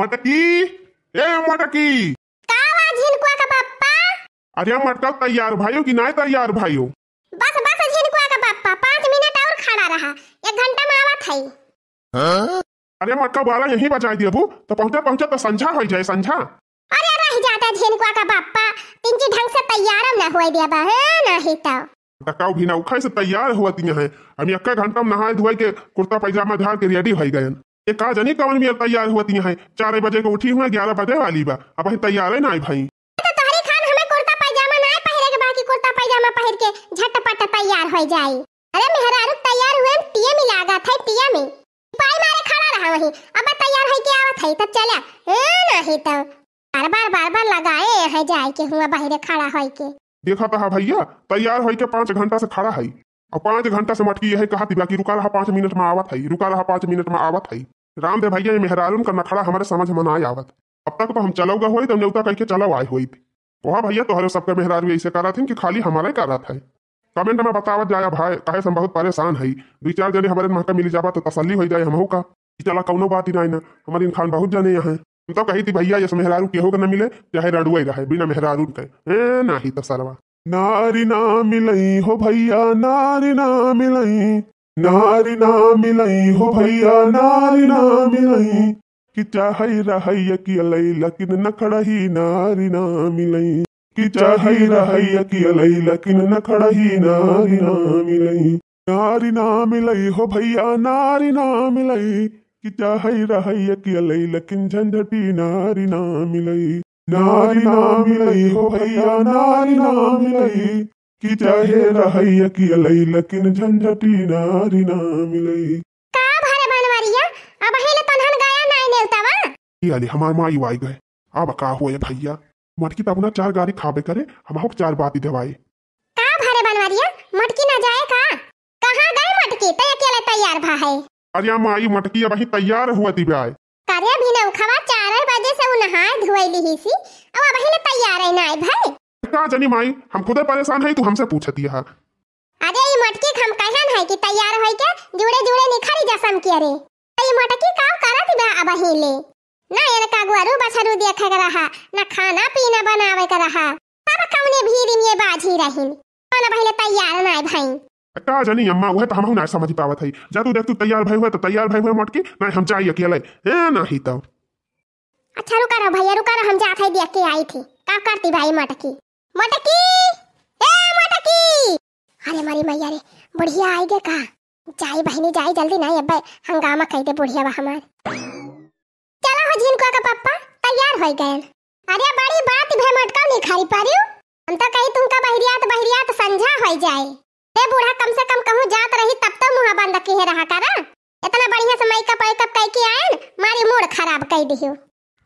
मटकी ए मटकी झिनकुआ का पापा अरे मटका तैयार भाइयों की नहीं तैयार भाइयों बस बस झिनकुआ का पापा पाँच मिनट और खड़ा रहा एक घंटा में आवत है हाँ? अरे मटका बारा यहीं बचा दिया बू तो पहुंचा पहुंचा तो संझा हो जाए संझा अरे रह जाता झिनकुआ का पापा तिंची ढंग से तैयार ना होए दिया बा नहीं तो तकाऊ भी ना उखाई से तैयार हुआ तीन है हम एक घंटा में नहाए धोए के कुर्ता पैजामा धार के रेडी हो गए ये का जनी कवन भी तैयार होती है चार बजे को उठी हुआ ग्यारह बजे वाली बा अब तैयार है ना भाई तो झटपट तैयार हो जाई अरे तैयार हुए टीए में लागा था टीए में पाई मारे खड़ा रहा अब तैयार के आवत है तो चला नहीं तो बार बार बार बार लगाए है के हुआ बाहर खड़ा होई के देखा तो हाँ, भैया तैयार होई के 5 घंटा से खड़ा है और पांच घंटा से मटकी यही कहा बाकी रुका रहा पांच मिनट में आवत है रुका रहा पांच मिनट में आवत है रामदेव भैया मेहरारून का नखड़ा हमारे समझ में ना आवत अब तक तो हम चलो गए हुए तो न्यौता कह के आए हुई थी वहाँ भैया तो सबके मेहरा ऐसे करा थी कि खाली हमारा ही करा था कमेंट में बतावत जाया भाई कहे से बहुत परेशान है दो चार जने हमारे महका मिल जावा तो तसली हो जाए हमहू का चला कौन बात ही ना हमारे खान बहुत जने यहाँ तो कही थी भैया ये मेहरारू केहू का न मिले चाहे रडुआ रहे बिना मेहरारू के ए ना ही तो सरवा नारी ना मिलई हो भैया नारी ना मिलई नारी ना मिलई हो भैया नारी ना मिलई कि चाहई रहैया कि अलई लकिन न खड़ही नारी ना मिलई कि चाहई रहैया कि अलई लकिन न खड़ही नारी ना मिलई नारी ना मिलई हो भैया नारी ना मिलई कि चाहई रहैया कि अलई लकिन झंझटी नारी ना मिलई नारी नाम लई हो भैया नारी नाम लई कि चाहे रहैया की लई लेकिन झंझटी नारी नाम लई का भरे भनवरिया अब हेले तन्हन गाया नाय वा ई आले हमार माई वाई गए अब का होए भैया मटकी तब ना चार गाड़ी खाबे करे हम होक चार बात ही देवाई का भरे बनवरिया मटकी ना जाए का कहां गए मटकी त अकेले तैयार भा है अरे माई मटकी अब ही तैयार हुआ दिबाई भी अभी नौखवा चार बजे से वो नहाए धोई ही सी अब अब हिले तैयार है ना भाई का जनी माई हम खुद परेशान है तू हमसे पूछती है अरे ये मटकी हम कहन है कि तैयार होई क्या जुड़े जुड़े निखारी जसम के रे तो ये मटकी का करत बा अब हिले ना ये का गुरु बछरू देखे के रहा ना खाना पीना बनावे के रहा तब कौने भीड़ में बाजी रहिन खाना पहले तैयार ना भाई ता जानी अम्मा वह तो हमहू ना समझ पावत है तू देख तू तैयार भाई हुए तो तैयार भाई हुए मटकी ना हम जाई अकेले ए ना ही तो अच्छा रुका रहो भैया रुका रहो हम जात है देख के आई थी का करती भाई मटकी मटकी ए मटकी अरे मारी मैया रे बढ़िया आई गे का जाए बहनी जाए जल्दी ना अब हंगामा कह दे बुढ़िया बा हमार चलो हो जिनको का पापा तैयार हो गए अरे बड़ी बात भे मटका नहीं खाई पारियो हम तो कही तुमका बहरियात बहरियात संझा हो जाए ए बूढ़ा कम से कम कहूं जात रही तब तो मुंह बंद की है रहा करा हाँ? इतना बढ़िया से माइका पैकअप कई की आए मारी मूड खराब कई दियो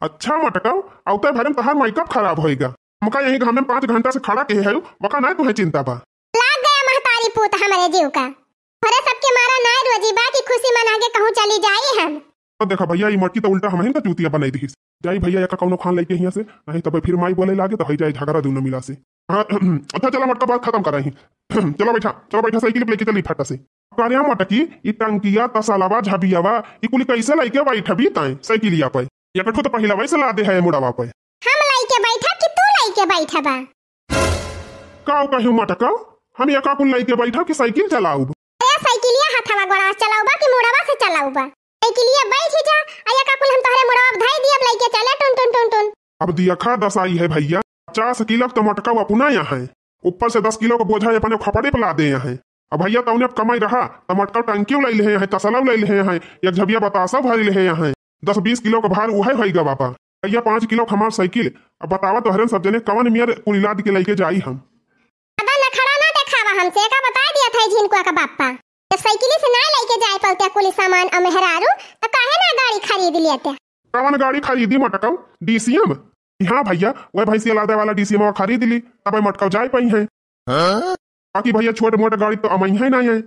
अच्छा मटकाओ औते तो भरन तहार माइका खराब होएगा मुका यही घर में 5 घंटा से खड़ा के है वका ना तुहे चिंता बा लाग गया महतारी पूत हमरे जीव का अरे सबके मारा ना रोजी बा की खुशी मना के कहूं चली जाई हम तो देखो भैया ई मटकी तो उल्टा हमहिन का चूतिया बनाई दीस जाई भैया एक कौनो खान लेके यहां से नहीं तो फिर माई बोले लागे तो हई जाए झगड़ा दोनों मिला से हां अच्छा चला मटका बात खत्म कर रही चलो बैठा चलो बैठा साइकिल लेके चली फटा से कार्या मटकी ई टंकिया तसालावा झबियावा ई कुली कैसे लाइके बैठा भी ताए या पे या कठो तो पहला वैसे ला दे है मुड़ावा पे हम लाइके बैठा कि तू लाइके बैठा बा काओ कहू मटका हम या काकुल लाइके बैठा कि साइकिल चलाऊ ए साइकिलिया हाथावा गोड़ा चलाऊ बा कि मुड़ावा से चलाऊ बा साइकिलिया बैठ जा आया या काकुल हम तोहरे मुड़ावा धाई दिया लाइके चले टुन टुन टुन टुन अब दिया खा दसाई है भैया 50 किलो तो मटका वा पुना यहां है ऊपर से दस किलो का बोझा अपने खपड़े पर ला दे हैं अब भैया तौने अब कमाई रहा टमाटर टंकियों लाई ले हैं तसलव ले लिए हैं या झबिया बतासा भर लिए हैं दस बीस किलो का भार वह है बापा भैया पाँच किलो हमार साइकिल अब बतावा तो तोहरन सब जने कवन मियर कुलिलाद के लेके जाई हम हमसे का बता दिया था का बापा जब साइकिल से ना लेके जाए पलते कुल सामान तो काहे ना गाड़ी खरीद लिया कवन गाड़ी खरीदी मटकाऊ डीसीएम हाँ भैया वह भाई से अलादा वाला डीसीएम खरीद ली तब मटकाव जाए पाई है बाकी भैया छोटे मोटे गाड़ी तो अमाई है नहीं है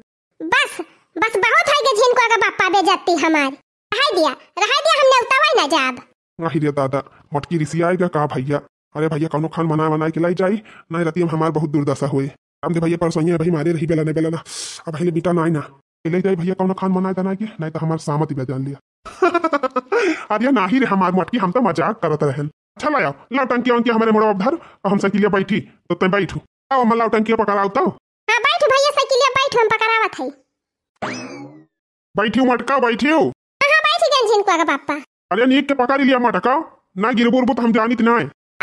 बस बस बहुत है कि जिनको अगर पापा दे जाती हमारी रहा दिया रहा दिया हमने उतावई ना जाब रही दिया दादा मटकी ऋषि आएगा का भैया अरे भैया कौनो खान मना मना के लाई जाई नहीं रहती हम हमारे बहुत दुर्दशा हुए हम दे भैया परसोई भाई मारे रही बेला ने बेला ना अब पहले बेटा ना ना ले जाए भैया कौनो खान मना तना के नहीं तो हमारे सामत ही बेजान लिया अरे ना ही रे हमारे मटकी हम तो मजाक करते रहें चला अच्छा आओ लाओ टंकी वंकी हमारे मोड़ा धर और हम साइकिलिया बैठी तो तुम बैठू आओ हम लाओ टंकी पकड़ाओ तो हां बैठू भैया साइकिल साइकिलिया बैठू हम पकड़ा आवत है बैठियो मटका बैठियो हां बैठी गन हाँ, हाँ, जिनको का पापा अरे नीक के पकड़ लिया मटका ना गिरबुर बुत हम जानित ना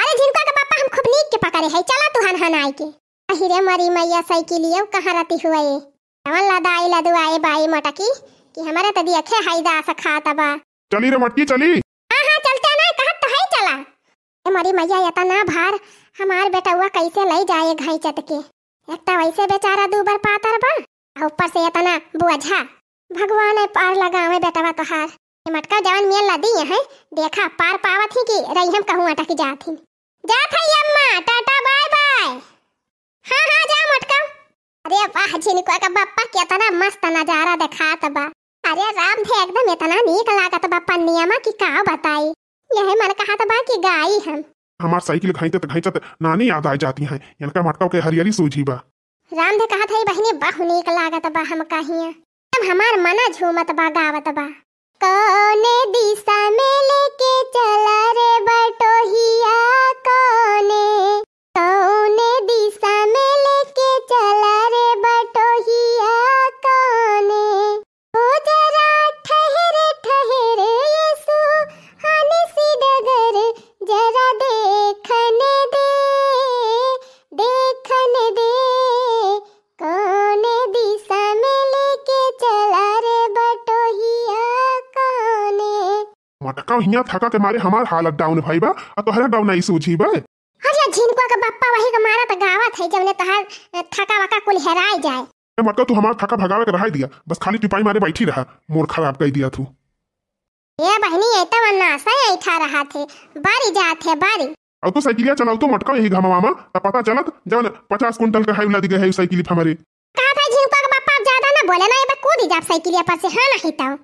अरे जिनको का पापा हम खूब नीक के पकड़े है चला तू हन हन आई के अहिरे मरी मैया साइकिल साइकिलिया कहां रहती हुए है तवन लदाई लदुआए बाई मटकी कि हमारा तदी अखे हाइदा सखा तबा चली रे मटकी चली ए मरी मैया इतना भार हमार बेटा हुआ कैसे ले जाए घाई चत के एक वैसे बेचारा दू बार पातर बा ऊपर से इतना बुझा भगवान है पार लगावे बेटवा तोहार मटका जवन मियल लदी है देखा पार पावत ही कि रही हम कहूँ अटक जात ही जात है अम्मा टाटा बाय बाय हाँ हाँ जा मटका अरे वाह झिनकुआ का बप्पा कितना मस्त नजारा दिखात बा अरे राम थे एकदम इतना नीक लागत बा पन्निया की का बताई यह मन कहा था बाकी कि गाई हम हमार साइकिल घाइते घाइते नानी याद आ जाती हैं इनका मटका के हरियाली सूझी बा राम ने कहा था बहने बहु निक लागत बा हम कहिया हम हमार मना झूमत बा गावत बा कोने दिशा में लेके चला रे बटोहिया कोने कोने दिशा गांव हिया थका के मारे हमार हालत डाउन भाई बा आ तोहरा डाउन आई सूझी बे अरे झिनकुआ का बप्पा वही का मारा त गावत है जवने तहार थका वका कुल हेराई जाए ए मटका तू हमार थका भगावे के रहा दिया बस खाली टिपाई मारे बैठी रहा मोर खराब कई दिया तू ए बहनी ए त वन्ना सही ऐठा रहा थे बारी जात है बारी अब तो साइकिलिया चलाओ तो मटका यही घमा मामा तब पता चलत जवन पचास कुंटल का हाई लदी है साइकिल हमारे का था झिनकुआ का पापा ज्यादा ना बोले ना ए बा कूद जा साइकिलिया पर से हां नहीं ताऊ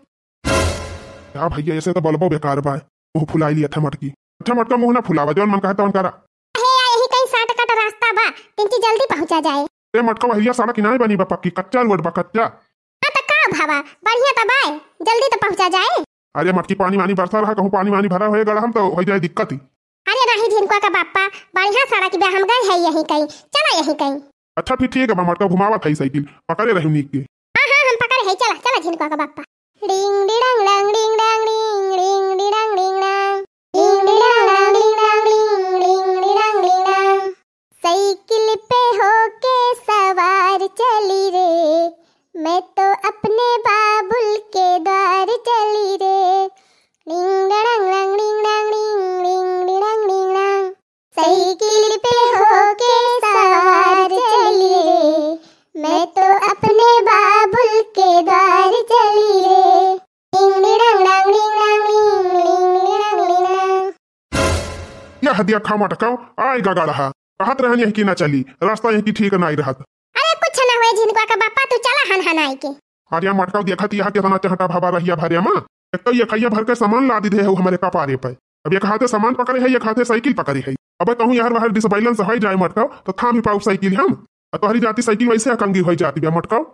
यार भैया ऐसे तो बोलबो बेकार बाय वो फुलाई लिया था मटकी अच्छा मटका मुंह ना फुलावा जौन मन कहे तौन करा अरे या यही कहीं तो का तो रास्ता बा तिनकी जल्दी पहुंचा जाए ए मटका भैया साला किनारे बनी बा पक्की कच्चा रोड बा कच्चा हां तो का भावा बढ़िया तो बाय जल्दी तो पहुंचा जाए अरे मटकी पानी वानी बरसा रहा कहूं पानी वानी भरा होए गड़ा हम तो हो जाए दिक्कत ही अरे नहीं ढिनकुआ का बापा बढ़िया सारा की हम गए है यही कहीं चलो यही कहीं अच्छा फिर ठीक है बा मटका घुमावा थई साइकिल पकड़े रही नीक के हां हां हम पकड़े है चला चला ढिनकुआ का बापा डिंग डिंग हदिया खामा टकाओ गगा रहा कहत रहन यही की ना चली रास्ता यही की ठीक नहीं रहत अरे कुछ ना होए जिनका का बापा तू चला हन हन आए के हरिया मटकाओ देखत यहां के बना चहटा भाबा रहिया भरिया मां एक तो ये खैया भर के सामान ला दी दे हो हमारे कपारे पे अब एक हाथे सामान पकड़े है एक हाथे साइकिल पकड़े है अब कहूं यार बाहर डिसबैलेंस हो जाए मटकाओ तो थाम ही पाऊ साइकिल हम तोहरी जाती साइकिल वैसे अकंगी हो जाती है मटकाओ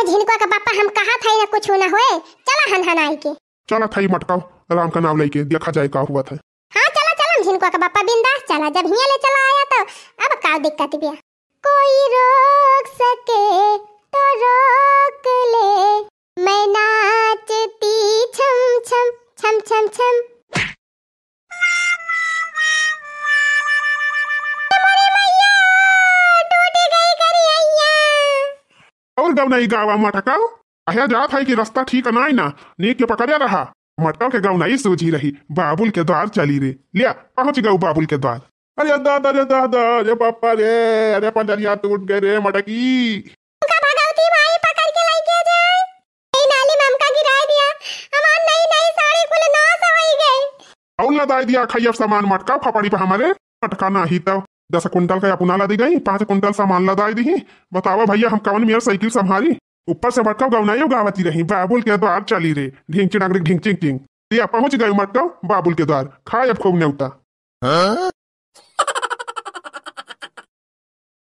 ए झिनका का पापा हम कहा था ना कुछ ना होए चला हन हन आए के चला था मटकाओ राम का नाम लेके देखा जाए का हुआ था जिन को का बापा बिंदास चला जब हिया ले चला आया तो अब का दिक्कत बिया कोई रोक सके तो रोक ले मैं नाचती छम छम छम छम छम और गव नहीं गावा मटकाओ अहे जात है कि रास्ता ठीक ना ना नीक के पकड़े रहा मटका के गाँव नहीं सूझी रही बाबुल के द्वार चली रे लिया पहुंच गऊ बाबुल के द्वार अरे दादा अरे दादा अरे पापा रे अरे पंडरिया टूट गए रे मटकी लदाई दिया खैयब सामान मटका फपड़ी पे हमारे मटका ना ही तब तो। दस कुंटल का अपना लदी गई पांच कुंटल सामान लदाई दी बताओ भैया हम कौन मेयर साइकिल संभाली ऊपर से मटकव गवनाइयो गावती रही बाबुल के द्वार चली रे ढिंग चिड़ांग ढिंग चिंग चिंग पहुंच गई मटकव बाबुल के द्वार खाए अब खूब उठा